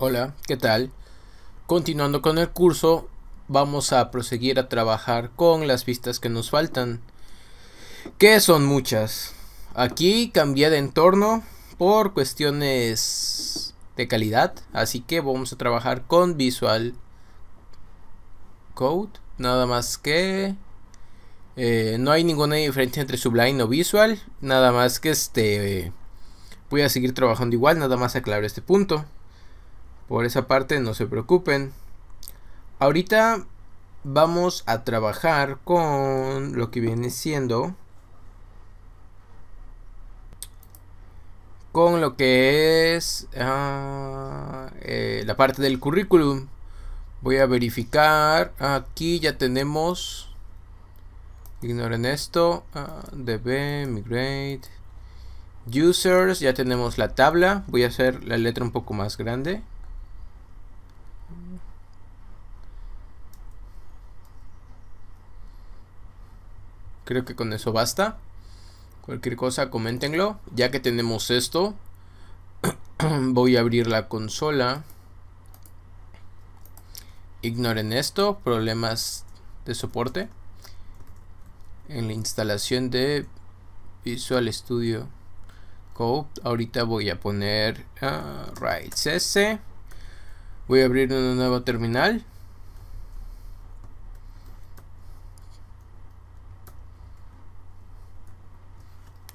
Hola, ¿qué tal? Continuando con el curso, vamos a proseguir a trabajar con las vistas que nos faltan, que son muchas. Aquí cambié de entorno por cuestiones de calidad, así que vamos a trabajar con Visual Code, nada más que eh, no hay ninguna diferencia entre Sublime o Visual, nada más que este... voy a seguir trabajando igual, nada más aclaro este punto. Por esa parte no se preocupen. Ahorita vamos a trabajar con lo que viene siendo con lo que es ah, eh, la parte del currículum. Voy a verificar. Aquí ya tenemos. Ignoren esto. Ah, DB, migrate. Users. Ya tenemos la tabla. Voy a hacer la letra un poco más grande. Creo que con eso basta. Cualquier cosa, coméntenlo. Ya que tenemos esto, voy a abrir la consola. Ignoren esto, problemas de soporte. En la instalación de Visual Studio Code, ahorita voy a poner ah, right raíz S. Voy a abrir una nueva terminal.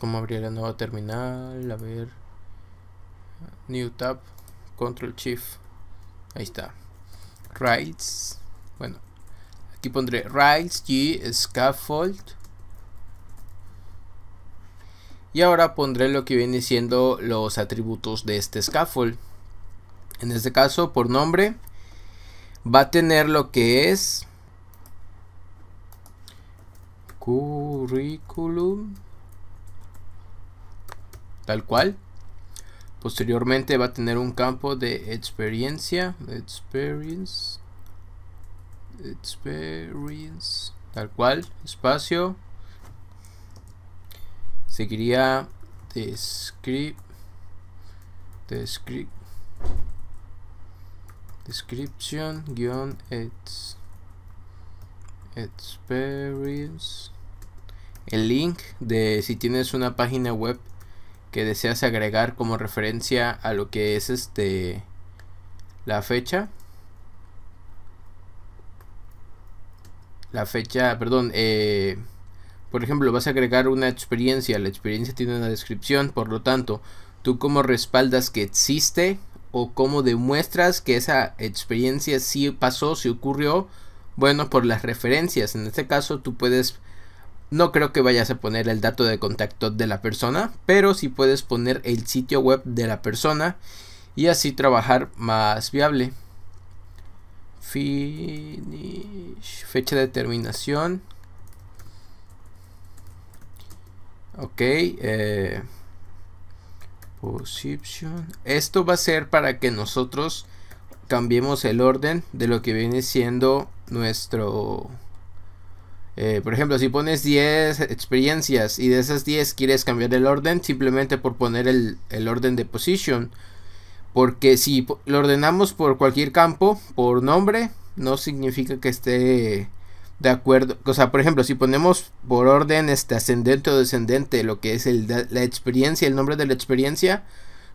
cómo abrir la nueva terminal, a ver, new tab, control shift, ahí está, rights, bueno, aquí pondré rights, g, scaffold, y ahora pondré lo que viene siendo los atributos de este scaffold. En este caso, por nombre, va a tener lo que es curriculum tal cual. Posteriormente va a tener un campo de experiencia, experience, experience, tal cual, espacio. Seguiría descrip descrip description, guión, experience. El link de si tienes una página web que deseas agregar como referencia a lo que es este la fecha la fecha perdón eh, por ejemplo vas a agregar una experiencia la experiencia tiene una descripción por lo tanto tú cómo respaldas que existe o cómo demuestras que esa experiencia sí pasó, sí ocurrió. Bueno, por las referencias. En este caso tú puedes no creo que vayas a poner el dato de contacto de la persona, pero si puedes poner el sitio web de la persona y así trabajar más viable. Finish. Fecha de terminación. Ok. Eh, position. Esto va a ser para que nosotros cambiemos el orden de lo que viene siendo nuestro eh, por ejemplo, si pones 10 experiencias y de esas 10 quieres cambiar el orden, simplemente por poner el, orden de posición Porque si lo ordenamos por cualquier campo, por nombre, no significa que esté de acuerdo. O sea, por ejemplo, si ponemos por orden este ascendente o descendente lo que es la experiencia, el nombre de la experiencia,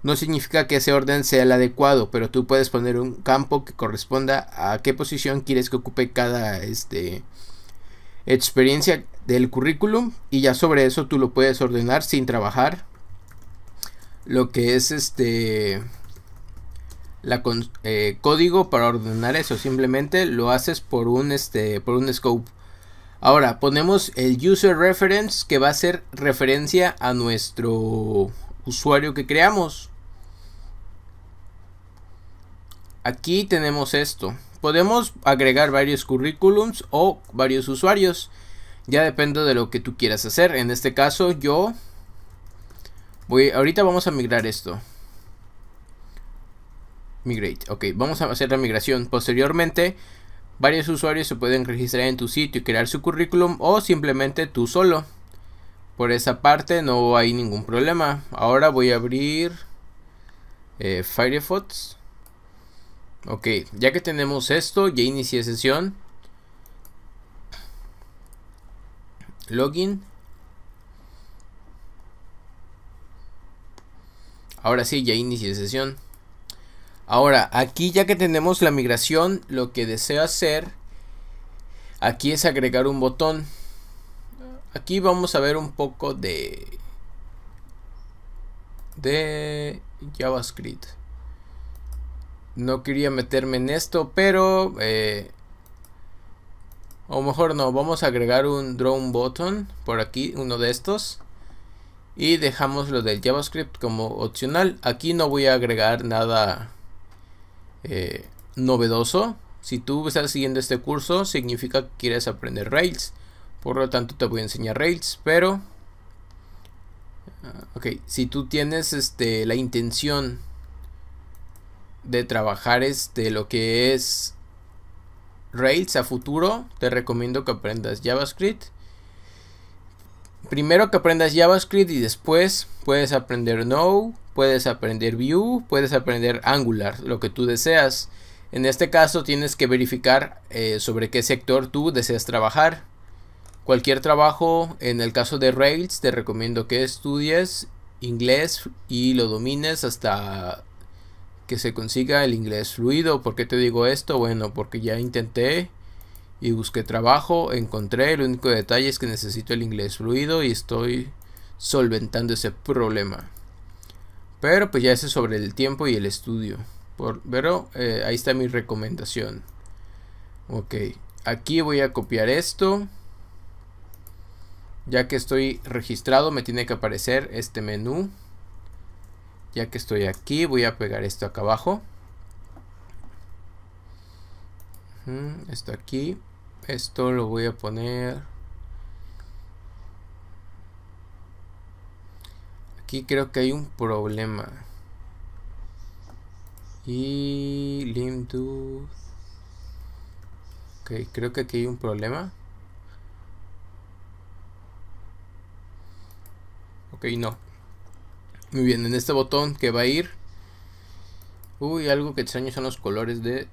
no significa que ese orden sea el adecuado, pero tú puedes poner un campo que corresponda a qué posición quieres que ocupe cada este experiencia del currículum y ya sobre eso tú lo puedes ordenar sin trabajar lo que es este la eh, código para ordenar eso simplemente lo haces por un este por un scope ahora ponemos el user reference que va a ser referencia a nuestro usuario que creamos aquí tenemos esto Podemos agregar varios currículums o varios usuarios. Ya depende de lo que tú quieras hacer. En este caso yo voy ahorita vamos a migrar esto. Migrate. Ok, vamos a hacer la migración. Posteriormente, varios usuarios se pueden registrar en tu sitio y crear su currículum o simplemente tú solo. Por esa parte no hay ningún problema. Ahora voy a abrir eh, Firefox. Ok, ya que tenemos esto, ya inicié sesión. Login. Ahora sí, ya inicié sesión. Ahora, aquí ya que tenemos la migración, lo que deseo hacer aquí es agregar un botón. Aquí vamos a ver un poco de de JavaScript. No quería meterme en esto, pero... Eh, o mejor no, vamos a agregar un drone button por aquí, uno de estos. Y dejamos lo del JavaScript como opcional. Aquí no voy a agregar nada eh, novedoso. Si tú estás siguiendo este curso, significa que quieres aprender Rails. Por lo tanto, te voy a enseñar Rails, pero... Ah, ok, si tú tienes este, la intención de trabajar de este, lo que es Rails a futuro, te recomiendo que aprendas JavaScript. Primero que aprendas JavaScript y después puedes aprender Node, puedes aprender Vue, puedes aprender Angular, lo que tú deseas. En este caso tienes que verificar eh, sobre qué sector tú deseas trabajar. Cualquier trabajo, en el caso de Rails, te recomiendo que estudies inglés y lo domines hasta que se consiga el inglés fluido. ¿Por qué te digo esto? Bueno, porque ya intenté y busqué trabajo, encontré, el único detalle es que necesito el inglés fluido y estoy solventando ese problema. Pero pues ya es sobre el tiempo y el estudio. Por, pero eh, ahí está mi recomendación. Ok, aquí voy a copiar esto. Ya que estoy registrado me tiene que aparecer este menú. Ya que estoy aquí, voy a pegar esto acá abajo. esto aquí. Esto lo voy a poner... Aquí creo que hay un problema. Y limdo. Ok, creo que aquí hay un problema. Ok, no. Muy bien, en este botón que va a ir. Uy, algo que extraño son los colores de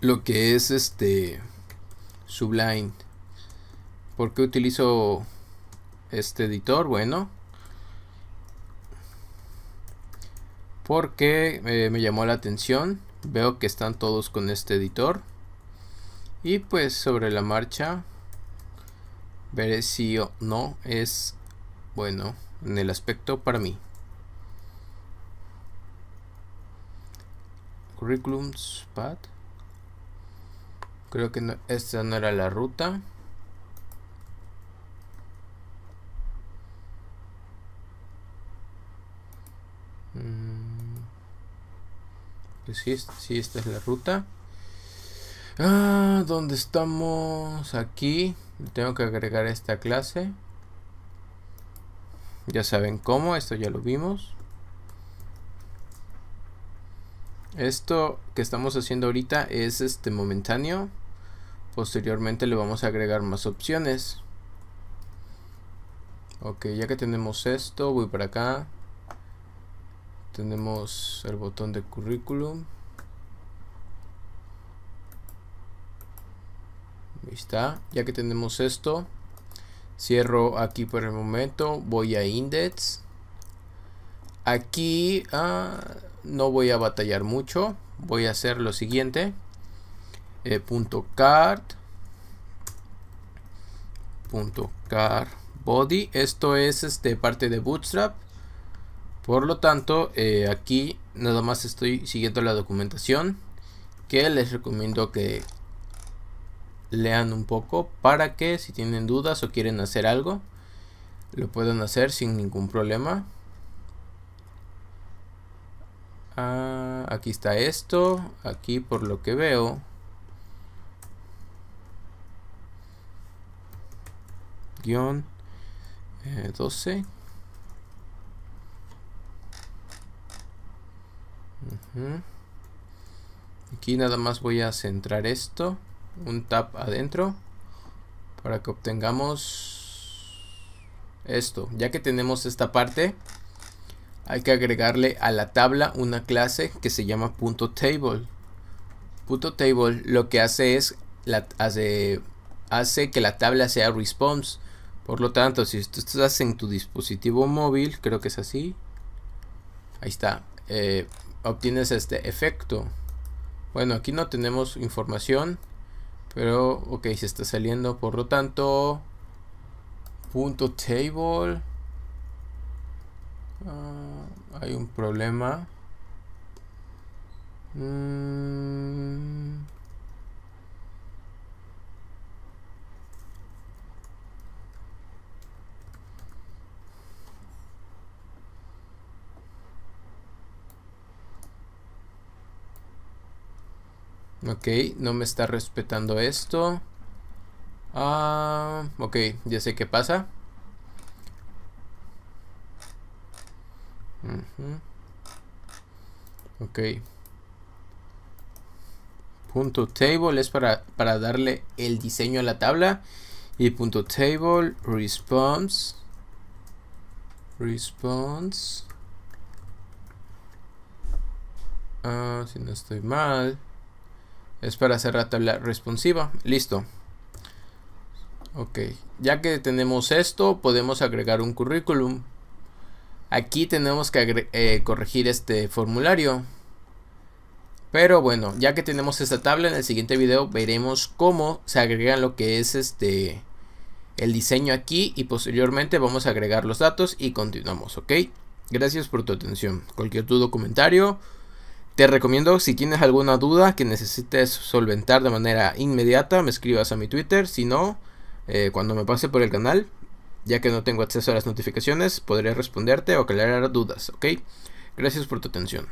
lo que es este Sublime. porque qué utilizo este editor? Bueno, porque eh, me llamó la atención. Veo que están todos con este editor. Y pues sobre la marcha veré si o no es bueno en el aspecto para mí. curriculum Path. Creo que no, esta no era la ruta. Mm. si pues sí, sí, esta es la ruta. Ah, ¿dónde estamos? Aquí. Tengo que agregar esta clase. Ya saben cómo, esto ya lo vimos. Esto que estamos haciendo ahorita es este momentáneo. Posteriormente le vamos a agregar más opciones. Ok, ya que tenemos esto, voy para acá. Tenemos el botón de currículum. Ahí está. Ya que tenemos esto, Cierro aquí por el momento. Voy a index. Aquí ah, no voy a batallar mucho. Voy a hacer lo siguiente. Eh, punto card. Punto card body. Esto es este, parte de Bootstrap. Por lo tanto, eh, aquí nada más estoy siguiendo la documentación que les recomiendo que lean un poco para que si tienen dudas o quieren hacer algo, lo puedan hacer sin ningún problema. Ah, aquí está esto, aquí por lo que veo. Guión 12. Eh, aquí nada más voy a centrar esto un tab adentro para que obtengamos esto. Ya que tenemos esta parte, hay que agregarle a la tabla una clase que se llama punto .table. Punto .table lo que hace es la, hace, hace que la tabla sea response. Por lo tanto, si tú estás en tu dispositivo móvil, creo que es así. Ahí está. Eh, obtienes este efecto. Bueno, aquí no tenemos información. Pero, ok, se está saliendo, por lo tanto, punto table. Ah, hay un problema. Mm. Ok, no me está respetando esto. Ah, ok, ya sé qué pasa. Ok. Punto table es para, para darle el diseño a la tabla. Y punto table response. Response. Ah, si no estoy mal. Es para hacer la tabla responsiva. Listo. Ok. Ya que tenemos esto, podemos agregar un currículum. Aquí tenemos que eh, corregir este formulario. Pero bueno, ya que tenemos esta tabla, en el siguiente video veremos cómo se agregan lo que es este el diseño aquí y posteriormente vamos a agregar los datos y continuamos, ¿ok? Gracias por tu atención. Cualquier tu comentario te recomiendo si tienes alguna duda que necesites solventar de manera inmediata, me escribas a mi Twitter, si no, eh, cuando me pase por el canal, ya que no tengo acceso a las notificaciones, podré responderte o aclarar dudas, ¿ok? Gracias por tu atención.